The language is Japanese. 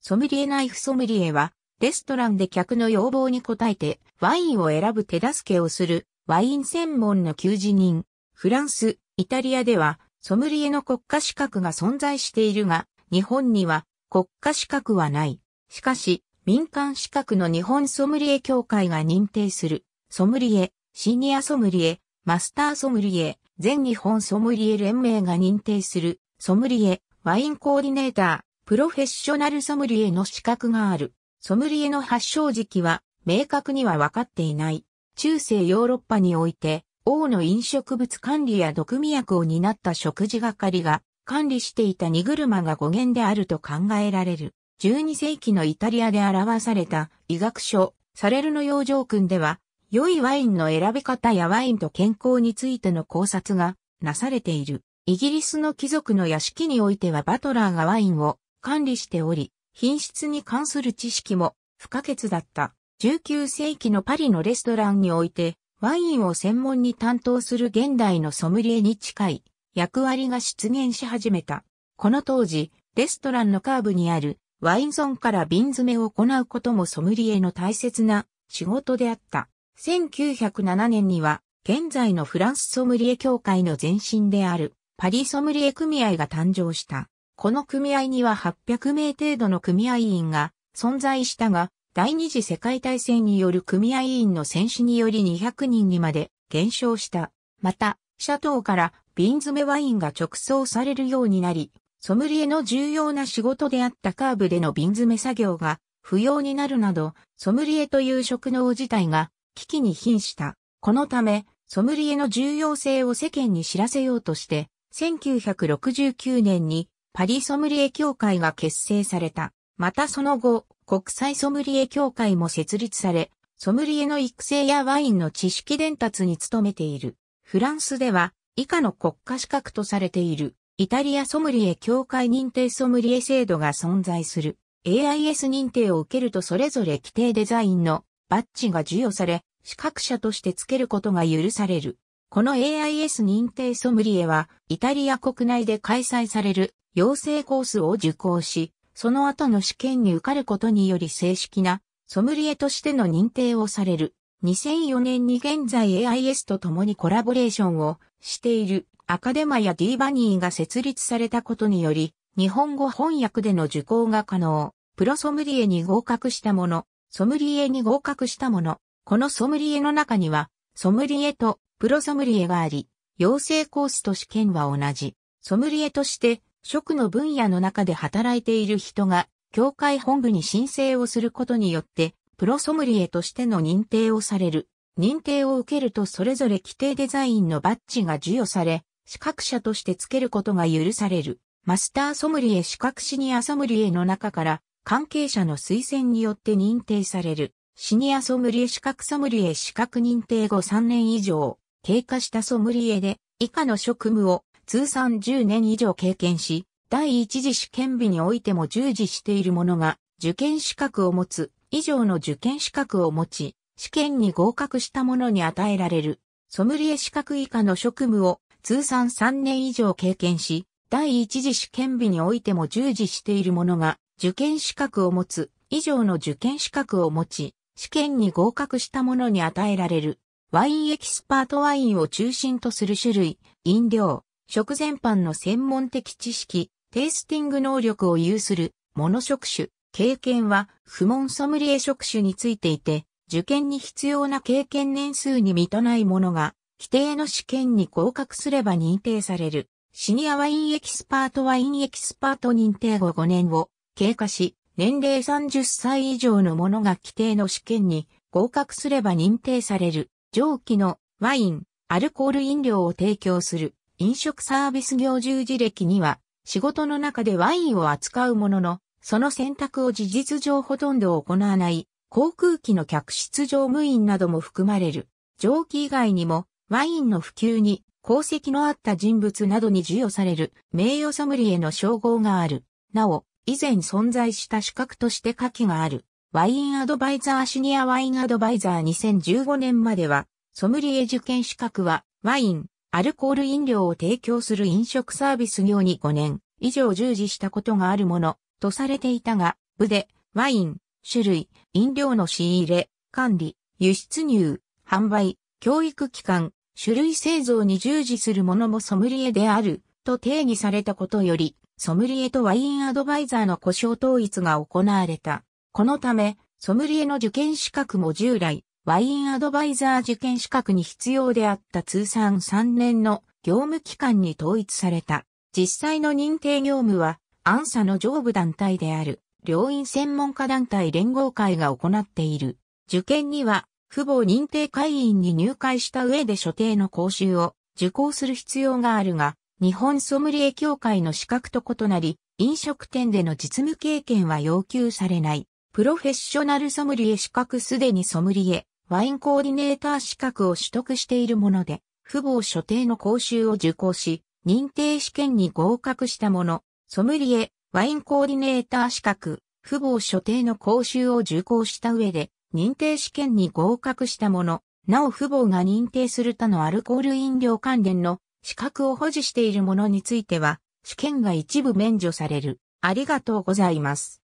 ソムリエナイフソムリエは、レストランで客の要望に応えて、ワインを選ぶ手助けをする、ワイン専門の求人。フランス、イタリアでは、ソムリエの国家資格が存在しているが、日本には国家資格はない。しかし、民間資格の日本ソムリエ協会が認定する、ソムリエ、シニアソムリエ、マスターソムリエ、全日本ソムリエ連盟が認定する、ソムリエ、ワインコーディネーター、プロフェッショナルソムリエの資格がある。ソムリエの発祥時期は明確には分かっていない。中世ヨーロッパにおいて、王の飲食物管理や毒味薬を担った食事係が管理していた荷車が語源であると考えられる。12世紀のイタリアで表された医学書、サレルの養生訓では、良いワインの選び方やワインと健康についての考察がなされている。イギリスの貴族の屋敷においてはバトラーがワインを管理しており、品質に関する知識も不可欠だった。19世紀のパリのレストランにおいて、ワインを専門に担当する現代のソムリエに近い役割が出現し始めた。この当時、レストランのカーブにあるワインゾーンから瓶詰めを行うこともソムリエの大切な仕事であった。1907年には、現在のフランスソムリエ協会の前身であるパリソムリエ組合が誕生した。この組合には800名程度の組合員が存在したが、第二次世界大戦による組合員の戦死により200人にまで減少した。また、シャトーから瓶詰めワインが直送されるようになり、ソムリエの重要な仕事であったカーブでの瓶詰め作業が不要になるなど、ソムリエという職能自体が危機に瀕した。このため、ソムリエの重要性を世間に知らせようとして、1969年にパリソムリエ協会が結成された。またその後、国際ソムリエ協会も設立され、ソムリエの育成やワインの知識伝達に努めている。フランスでは、以下の国家資格とされている、イタリアソムリエ協会認定ソムリエ制度が存在する。AIS 認定を受けるとそれぞれ規定デザインのバッジが授与され、資格者として付けることが許される。この AIS 認定ソムリエは、イタリア国内で開催される養成コースを受講し、その後の試験に受かることにより正式なソムリエとしての認定をされる。2004年に現在 AIS と共にコラボレーションをしているアカデマや D バニーが設立されたことにより、日本語翻訳での受講が可能。プロソムリエに合格したもの、ソムリエに合格したもの、このソムリエの中には、ソムリエとプロソムリエがあり、養成コースと試験は同じ。ソムリエとして職の分野の中で働いている人が、協会本部に申請をすることによって、プロソムリエとしての認定をされる。認定を受けるとそれぞれ規定デザインのバッジが授与され、資格者として付けることが許される。マスターソムリエ資格シニアソムリエの中から関係者の推薦によって認定される。シニアソムリエ資格ソムリエ資格認定後3年以上経過したソムリエで以下の職務を通算10年以上経験し、第一次試験日においても従事している者が、受験資格を持つ、以上の受験資格を持ち、試験に合格した者に与えられる、ソムリエ資格以下の職務を通算3年以上経験し、第一次試験日においても従事している者が、受験資格を持つ、以上の受験資格を持ち、試験に合格した者に与えられる、ワインエキスパートワインを中心とする種類、飲料、食全般の専門的知識、テイスティング能力を有する、モノ職種、経験は、不問ソムリエ職種についていて、受験に必要な経験年数に満たないものが、規定の試験に合格すれば認定される。シニアワインエキスパートワインエキスパート認定後5年を経過し、年齢30歳以上のものが規定の試験に合格すれば認定される。上記のワイン、アルコール飲料を提供する。飲食サービス業従事歴には、仕事の中でワインを扱うものの、その選択を事実上ほとんど行わない、航空機の客室乗務員なども含まれる。蒸気以外にも、ワインの普及に、功績のあった人物などに授与される名誉ソムリエの称号がある。なお、以前存在した資格として下記がある。ワインアドバイザーシニアワインアドバイザー2015年までは、ソムリエ受験資格は、ワイン、アルコール飲料を提供する飲食サービス業に5年以上従事したことがあるものとされていたが、部でワイン、種類、飲料の仕入れ、管理、輸出入、販売、教育機関、種類製造に従事するものもソムリエであると定義されたことより、ソムリエとワインアドバイザーの故障統一が行われた。このため、ソムリエの受験資格も従来、ワインアドバイザー受験資格に必要であった通算3年の業務期間に統一された。実際の認定業務は、アンサの上部団体である、両院専門家団体連合会が行っている。受験には、父母認定会員に入会した上で所定の講習を受講する必要があるが、日本ソムリエ協会の資格と異なり、飲食店での実務経験は要求されない。プロフェッショナルソムリエ資格すでにソムリエ、ワインコーディネーター資格を取得しているもので、父母所定の講習を受講し、認定試験に合格したもの、ソムリエ、ワインコーディネーター資格、父母所定の講習を受講した上で、認定試験に合格したもの、なお父母が認定する他のアルコール飲料関連の資格を保持しているものについては、試験が一部免除される。ありがとうございます。